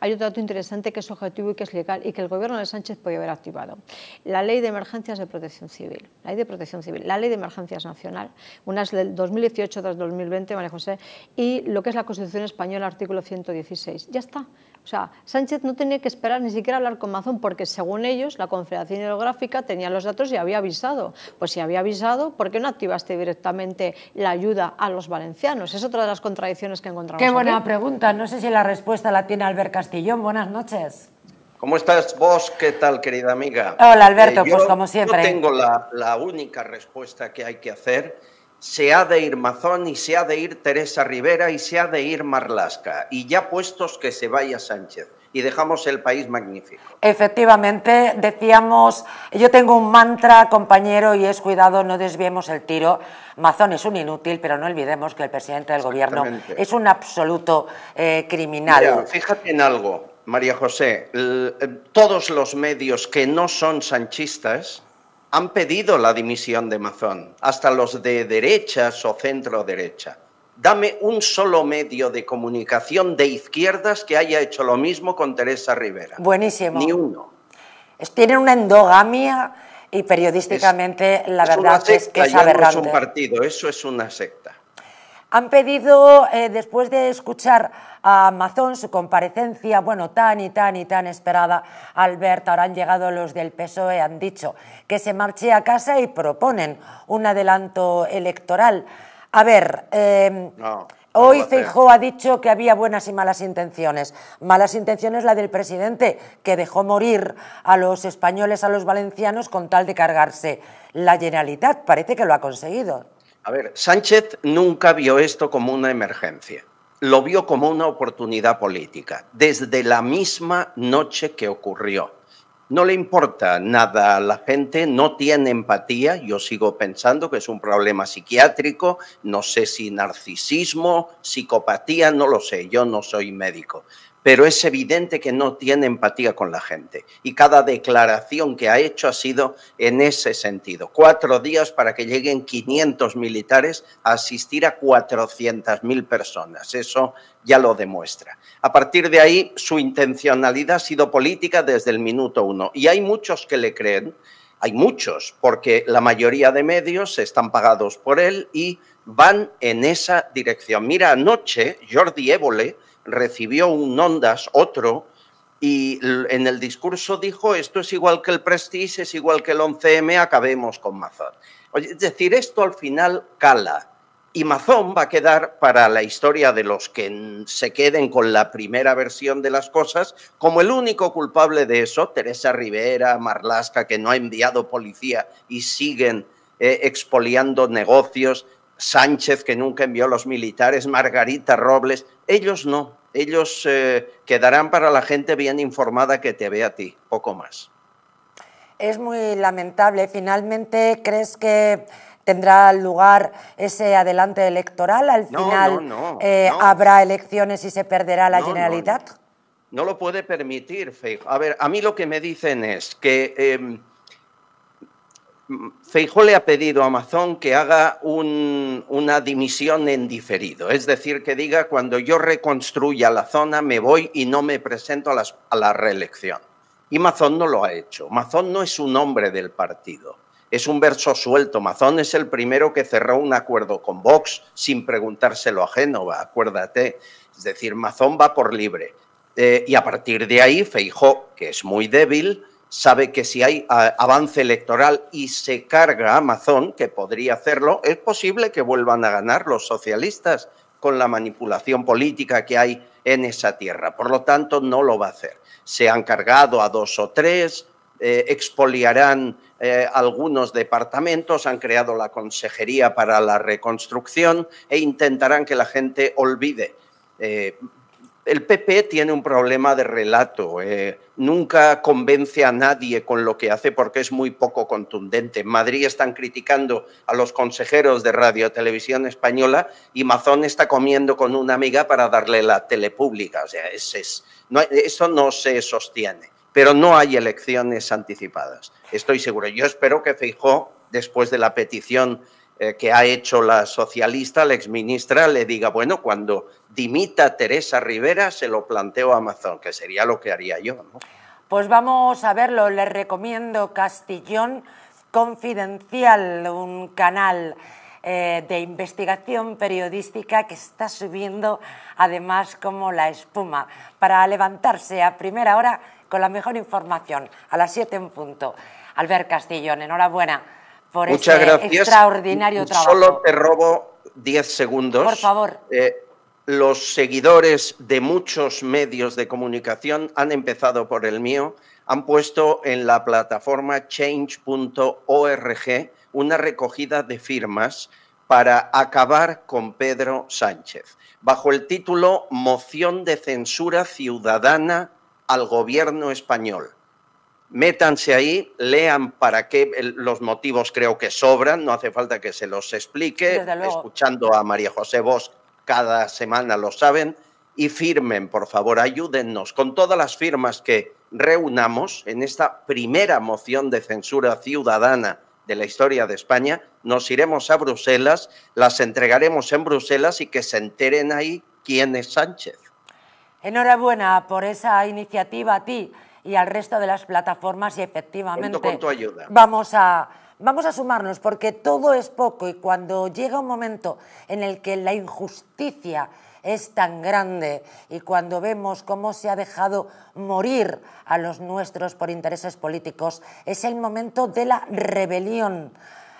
hay otro dato interesante que es objetivo y que es legal y que el gobierno de Sánchez podía haber activado. La ley de emergencias de protección civil. La ley de protección civil. La ley de emergencias nacional. Una es del 2018, tras 2020, María José. Y lo que es la Constitución española, artículo 116. Ya está. O sea, Sánchez no tenía que esperar ni siquiera hablar con Mazón porque según ellos la Confederación Hidrográfica tenía los datos y había avisado. Pues si había avisado, ¿por qué no activaste directamente la ayuda a los valencianos? Es otra de las contradicciones que encontramos. Qué buena pregunta. No sé si la respuesta la tiene Albert Castillón. Buenas noches. ¿Cómo estás vos? ¿Qué tal, querida amiga? Hola, Alberto, eh, pues como siempre. Yo tengo la única respuesta que hay que hacer se ha de ir Mazón y se ha de ir Teresa Rivera y se ha de ir Marlasca. Y ya puestos que se vaya Sánchez. Y dejamos el país magnífico. Efectivamente, decíamos, yo tengo un mantra, compañero, y es cuidado, no desviemos el tiro. Mazón es un inútil, pero no olvidemos que el presidente del gobierno es un absoluto eh, criminal. fíjate en algo, María José, eh, todos los medios que no son sanchistas han pedido la dimisión de Mazón, hasta los de derechas o centro derecha. Dame un solo medio de comunicación de izquierdas que haya hecho lo mismo con Teresa Rivera. Buenísimo. Ni uno. Tienen una endogamia y periodísticamente la verdad es, que es aberrante. No es un partido, eso es una secta. Han pedido, eh, después de escuchar a Amazon su comparecencia, bueno, tan y tan y tan esperada, Alberto, ahora han llegado los del PSOE, han dicho que se marche a casa y proponen un adelanto electoral. A ver, em, hoy Feijó ha dicho que había buenas y malas intenciones. Malas intenciones la del presidente, que dejó morir a los españoles, a los valencianos, con tal de cargarse la generalidad. Parece que lo ha conseguido. A ver, Sánchez nunca vio esto como una emergencia lo vio como una oportunidad política desde la misma noche que ocurrió. No le importa nada a la gente, no tiene empatía, yo sigo pensando que es un problema psiquiátrico, no sé si narcisismo, psicopatía, no lo sé, yo no soy médico pero es evidente que no tiene empatía con la gente. Y cada declaración que ha hecho ha sido en ese sentido. Cuatro días para que lleguen 500 militares a asistir a 400.000 personas. Eso ya lo demuestra. A partir de ahí, su intencionalidad ha sido política desde el minuto uno. Y hay muchos que le creen. Hay muchos, porque la mayoría de medios están pagados por él y van en esa dirección. Mira, anoche Jordi Évole, recibió un Ondas, otro, y en el discurso dijo, esto es igual que el Prestige, es igual que el 11M, acabemos con Mazón. Es decir, esto al final cala. Y Mazón va a quedar para la historia de los que se queden con la primera versión de las cosas como el único culpable de eso, Teresa Rivera, Marlasca, que no ha enviado policía y siguen eh, expoliando negocios. Sánchez, que nunca envió a los militares, Margarita Robles, ellos no, ellos eh, quedarán para la gente bien informada que te ve a ti, poco más. Es muy lamentable. Finalmente, ¿crees que tendrá lugar ese adelante electoral? ¿Al final eh, habrá elecciones y se perderá la generalidad? No, lo puede permitir, A ver, a mí lo que me dicen es que... Em, Feijó le ha pedido a Mazón que haga una dimisión en diferido, es decir, que diga cuando yo reconstruya la zona me voy y no me presento a, la reelección. Y Mazón no lo ha hecho. Mazón no es un hombre del partido, es un verso suelto. Mazón es el primero que cerró un acuerdo con Vox sin preguntárselo a Génova, acuérdate. Es decir, Mazón va por libre. Eh, y a partir de ahí, Feijó, que es muy débil, sabe que si hay ah, avance electoral y se carga Amazon, que podría hacerlo, es posible que vuelvan a ganar los socialistas con la manipulación política que hay en esa tierra. Por lo tanto, no lo va a hacer. Se han cargado a dos o tres, eh, expoliarán eh, algunos departamentos, han creado la Consejería para la Reconstrucción e intentarán que la gente olvide eh, el PP tiene un problema de relato. Eh, nunca convence a nadie con lo que hace porque es muy poco contundente. En Madrid están criticando a los consejeros de Radio Televisión Española y Mazón está comiendo con una amiga para darle la telepública. O sea, eso no se sostiene. Pero no hay elecciones anticipadas, estoy seguro. Yo espero que Feijó, después de la petición eh, que ha hecho la socialista, la exministra, le diga, bueno, cuando dimita Teresa Rivera se lo planteo a Amazon, que sería lo que haría yo. Pues vamos a verlo, le recomiendo Castillón Confidencial, un canal eh, de investigación periodística que está subiendo además como la espuma para levantarse a primera hora con la mejor información, a las 7 en punto. Albert Castillón, enhorabuena. Muchas gracias. Solo te robo 10 segundos. Por favor. Eh, los seguidores de muchos medios de comunicación han empezado por el mío, han puesto en la plataforma change.org una recogida de firmas para acabar con Pedro Sánchez, bajo el título Moción de censura ciudadana al gobierno español. Métanse ahí, lean para qué los motivos creo que sobran, no hace falta que se los explique, escuchando a María José Bosch cada semana lo saben, y firmen, por favor, ayúdennos con todas las firmas que reunamos en esta primera moción de censura ciudadana de la historia de España, nos iremos a Bruselas, las entregaremos en Bruselas y que se enteren ahí quién es Sánchez. Enhorabuena por esa iniciativa a ti y al resto de las plataformas y efectivamente Vamos, a, vamos a sumarnos porque todo es poco y cuando llega un momento en el que la injusticia es tan grande y cuando vemos cómo se ha dejado morir a los nuestros por intereses políticos, es el momento de la rebelión.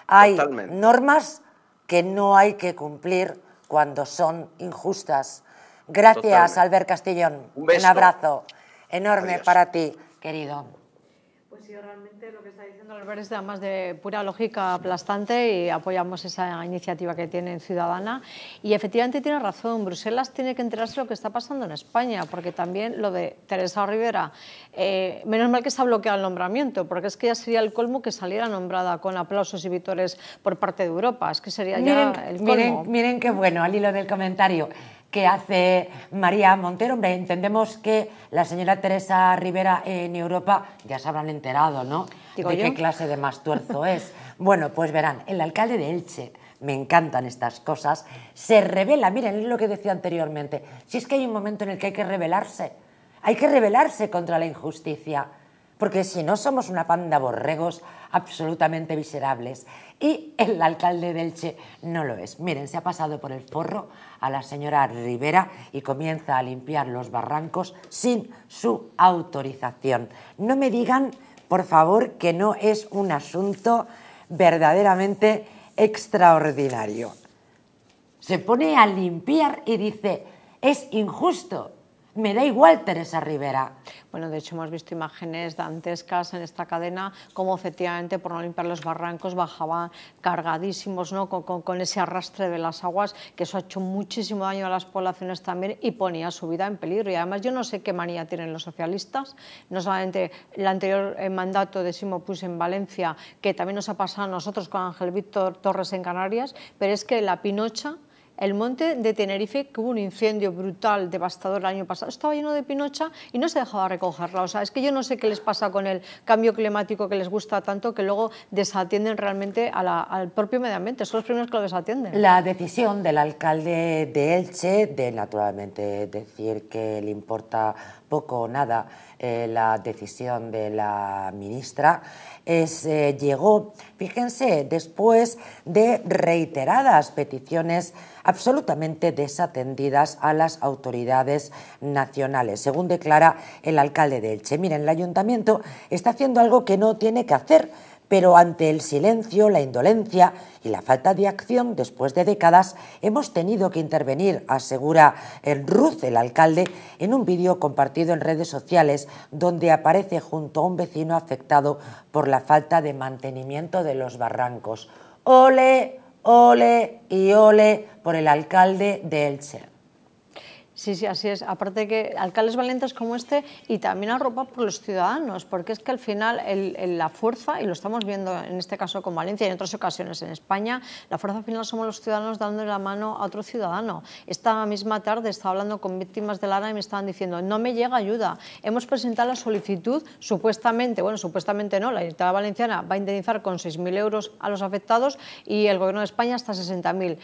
Hay normas que no hay que cumplir cuando son injustas. Gracias, Albert Castillón. Un abrazo enorme para ti, querido. Pues sí, realmente lo que está diciendo Albert es además de pura lógica aplastante y apoyamos esa iniciativa que tiene Ciudadana. Y efectivamente tiene razón, Bruselas tiene que enterarse lo que está pasando en España, porque también lo de Teresa Rivera, eh, menos mal que se ha bloqueado el nombramiento, porque es que ya sería el colmo que saliera nombrada con aplausos y victores por parte de Europa, es que sería ya el colmo. miren qué bueno, al hilo del comentario que hace María Montero. Hombre, entendemos que la señora Teresa Rivera en Europa ya se habrán enterado, ¿no? de qué clase de mastuerzo es. Bueno, pues verán, el alcalde de Elche, me encantan estas cosas, se revela, miren lo que decía anteriormente, si es que hay un momento en el que hay que rebelarse, hay que rebelarse contra la injusticia porque si no somos una panda borregos absolutamente miserables. Y el alcalde delche no lo es. Miren, se ha pasado por el forro a la señora Rivera y comienza a limpiar los barrancos sin su autorización. No me digan, por favor, que no es un asunto verdaderamente extraordinario. Se pone a limpiar y dice, es injusto, me da igual Teresa Rivera. Bueno, de hecho hemos visto imágenes dantescas en esta cadena, como efectivamente por no limpiar los barrancos bajaban cargadísimos, ¿no? Con, ese arrastre de las aguas, que eso ha hecho muchísimo daño a las poblaciones también y ponía su vida en peligro. Y además yo no sé qué manía tienen los socialistas, no solamente el anterior eh, mandato de Simo Puig en Valencia, que también nos ha pasado a nosotros con Ángel Víctor Torres en Canarias, pero es que la Pinocha el monte de Tenerife, que hubo un incendio brutal, devastador el año pasado, estaba lleno de pinocha y no se dejaba recogerla. O sea, es que yo no sé qué les pasa con el cambio climático que les gusta tanto que luego desatienden realmente al propio medio ambiente. Son los primeros que lo desatienden. La decisión del alcalde de Elche de, naturalmente, decir que le importa poco o nada eh, la decisión de la ministra, es, eh, llegó, fíjense, después de reiteradas peticiones absolutamente desatendidas a las autoridades nacionales, según declara el alcalde de Elche. Miren, el ayuntamiento está haciendo algo que no tiene que hacer, pero ante el silencio, la indolencia y la falta de acción después de décadas, hemos tenido que intervenir, asegura el Ruz, el alcalde, en un vídeo compartido en redes sociales donde aparece junto a un vecino afectado por la falta de mantenimiento de los barrancos. ¡Ole, ole y ole por el alcalde de Elche! Sí, sí, así es. Aparte que alcaldes valientes como este y también arropa por los ciudadanos, porque es que al final la fuerza, y lo estamos viendo en este caso con Valencia y en otras ocasiones en España, la fuerza final somos los ciudadanos dándole la mano a otro ciudadano. Esta misma tarde estaba hablando con víctimas del Lara y me estaban diciendo, no me llega ayuda. Hemos presentado la solicitud, supuestamente, bueno, supuestamente no, la Generalitat Valenciana va a indemnizar con 6.000 euros a los afectados y el Gobierno de España hasta 60.000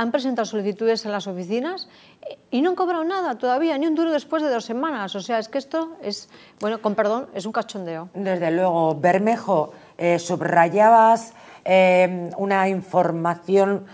han presentado solicitudes en las oficinas y no han cobrado nada todavía, ni un duro después de dos semanas. O sea, es que esto es, bueno, con perdón, es un cachondeo. Desde luego, Bermejo, eh, subrayabas eh, una información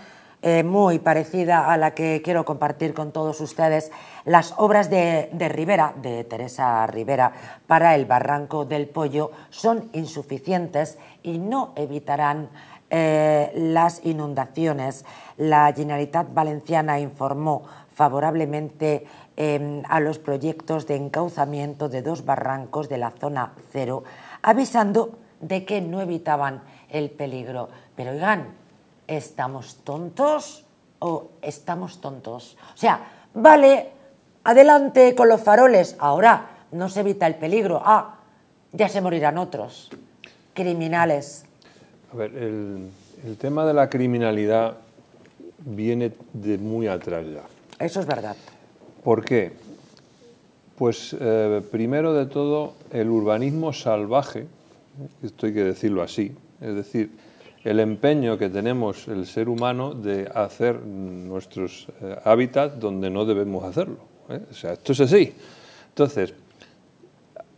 eh, muy parecida a la que quiero compartir con todos ustedes, las obras de, de Rivera, de Teresa Rivera, para el Barranco del Pollo son insuficientes y no evitarán eh, las inundaciones. La Generalitat Valenciana informó favorablemente em, a los proyectos de encauzamiento de dos barrancos de la zona cero, avisando de que no evitaban el peligro. Pero oigan, ¿estamos tontos o estamos tontos? O sea, vale, adelante con los faroles, ahora no se evita el peligro, ah, ya se morirán otros. Criminales, el, tema de la criminalidad viene de muy atrás ya. Eso es verdad. ¿Por qué? Pues eh, primero de todo, el urbanismo salvaje, esto hay que decirlo así, es decir, el empeño que tenemos el ser humano de hacer nuestros eh, hábitats donde no debemos hacerlo. ¿eh? O sea, esto es así. Entonces,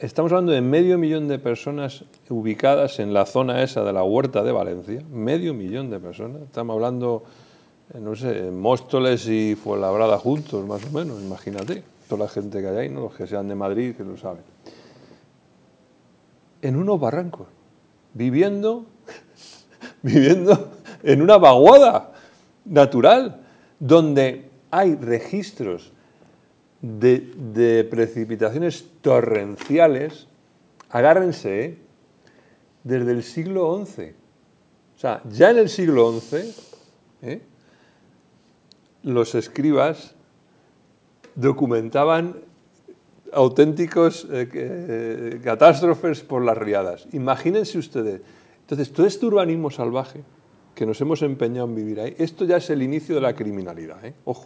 estamos hablando de medio millón de personas ubicadas en la zona esa de la huerta de Valencia, medio millón de personas, estamos hablando, eh, no sé, Móstoles y Fuenlabrada juntos, más o menos, imagínate, toda la gente que hay ahí, ¿no? los que sean de Madrid, que lo saben, en unos barrancos, viviendo, viviendo en una vaguada natural, donde hay registros de, precipitaciones torrenciales, agárrense, ¿eh? desde el siglo XI. O sea, ya en el siglo XI, ¿eh? los escribas documentaban auténticos eh, catástrofes por las riadas. Imagínense ustedes. Entonces, todo este urbanismo salvaje que nos hemos empeñado en vivir ahí, esto ya es el inicio de la criminalidad. Ojo.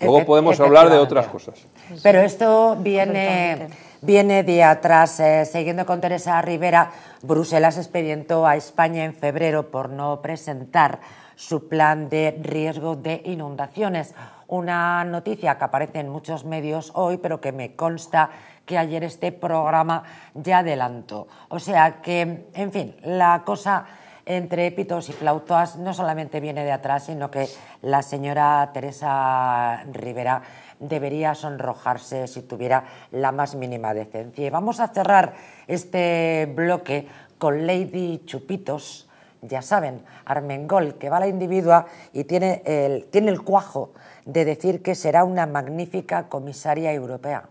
Luego podemos hablar de otras cosas. Pero esto viene, viene de atrás. Eh, siguiendo con Teresa Rivera, Bruselas expedientó a España en febrero por no presentar su plan de riesgo de inundaciones. Una noticia que aparece en muchos medios hoy, pero que me consta que ayer este programa ya adelantó. O sea que, en fin, la cosa entre pitos y flautas no solamente viene de atrás, sino que la señora Teresa Rivera debería sonrojarse si tuviera la más mínima decencia. Y vamos a cerrar este bloque con Lady Chupitos, ya saben, Armengol, que va a la individua y tiene el, tiene el cuajo de decir que será una magnífica comisaria europea.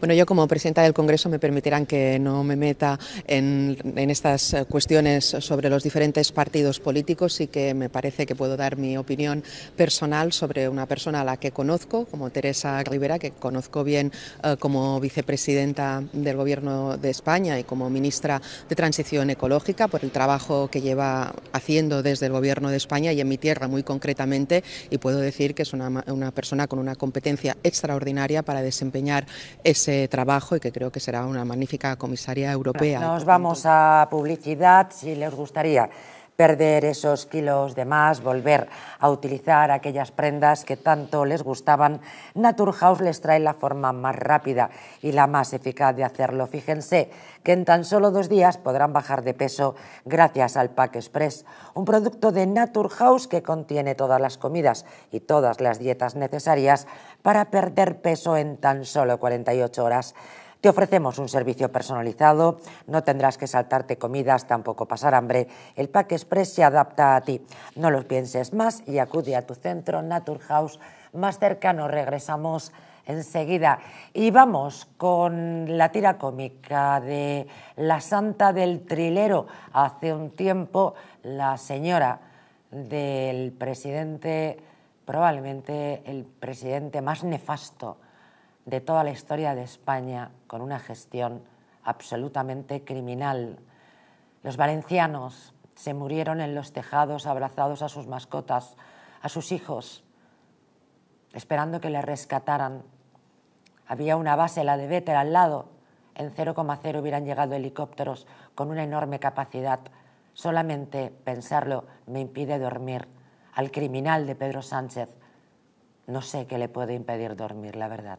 Bueno, yo como presidenta del Congreso me permitirán que no me meta en, estas eh, cuestiones sobre los diferentes partidos políticos y que me parece que puedo dar mi opinión personal sobre una persona a la que conozco, como Teresa Rivera, que conozco bien eh, como vicepresidenta del Gobierno de España y como ministra de Transición Ecológica por el trabajo que lleva haciendo desde el Gobierno de España y en mi tierra muy concretamente y puedo decir que es una, una persona con una competencia extraordinaria para desempeñar ese trabajo y que creo que será una magnífica comisaria europea. ¿eh? Nos vamos a publicidad, si les gustaría perder esos kilos de más, volver a utilizar aquellas prendas que tanto les gustaban, Naturhaus les trae la forma más rápida y la más eficaz de hacerlo. Fíjense que en tan solo dos días podrán bajar de peso gracias al Pack Express, un producto de Naturhaus que contiene todas las comidas y todas las dietas necesarias para perder peso en tan solo 48 horas. Te ofrecemos un servicio personalizado, no tendrás que saltarte comidas, tampoco pasar hambre. El Pack Express se adapta a ti. No lo pienses más y acude a tu centro Naturhaus más cercano. Regresamos enseguida. Y vamos con la tira cómica de La Santa del Trilero. Hace un tiempo la señora del presidente, probablemente el presidente más nefasto de toda la historia de España con una gestión absolutamente criminal. Los valencianos se murieron en los tejados abrazados a sus mascotas, a sus hijos, esperando que les rescataran. Había una base, la de Véter, al lado. En 0,0 hubieran llegado helicópteros con una enorme capacidad. Solamente pensarlo me impide dormir. Al criminal de Pedro Sánchez no sé qué le puede impedir dormir, la verdad.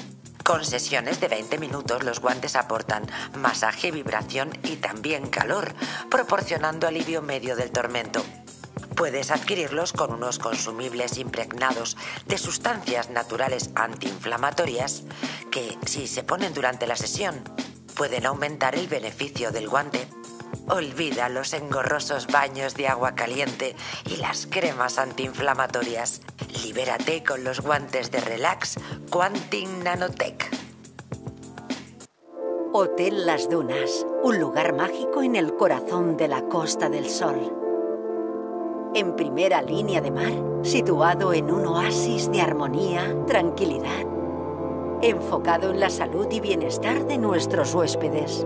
Con sesiones de 20 minutos los guantes aportan masaje, vibración y también calor, proporcionando alivio medio del tormento. Puedes adquirirlos con unos consumibles impregnados de sustancias naturales antiinflamatorias que, si se ponen durante la sesión, pueden aumentar el beneficio del guante. Olvida los engorrosos baños de agua caliente y las cremas antiinflamatorias. Libérate con los guantes de relax Quantin Nanotech. Hotel Las Dunas, un lugar mágico en el corazón de la Costa del Sol. En primera línea de mar, situado en un oasis de armonía, tranquilidad, enfocado en la salud y bienestar de nuestros huéspedes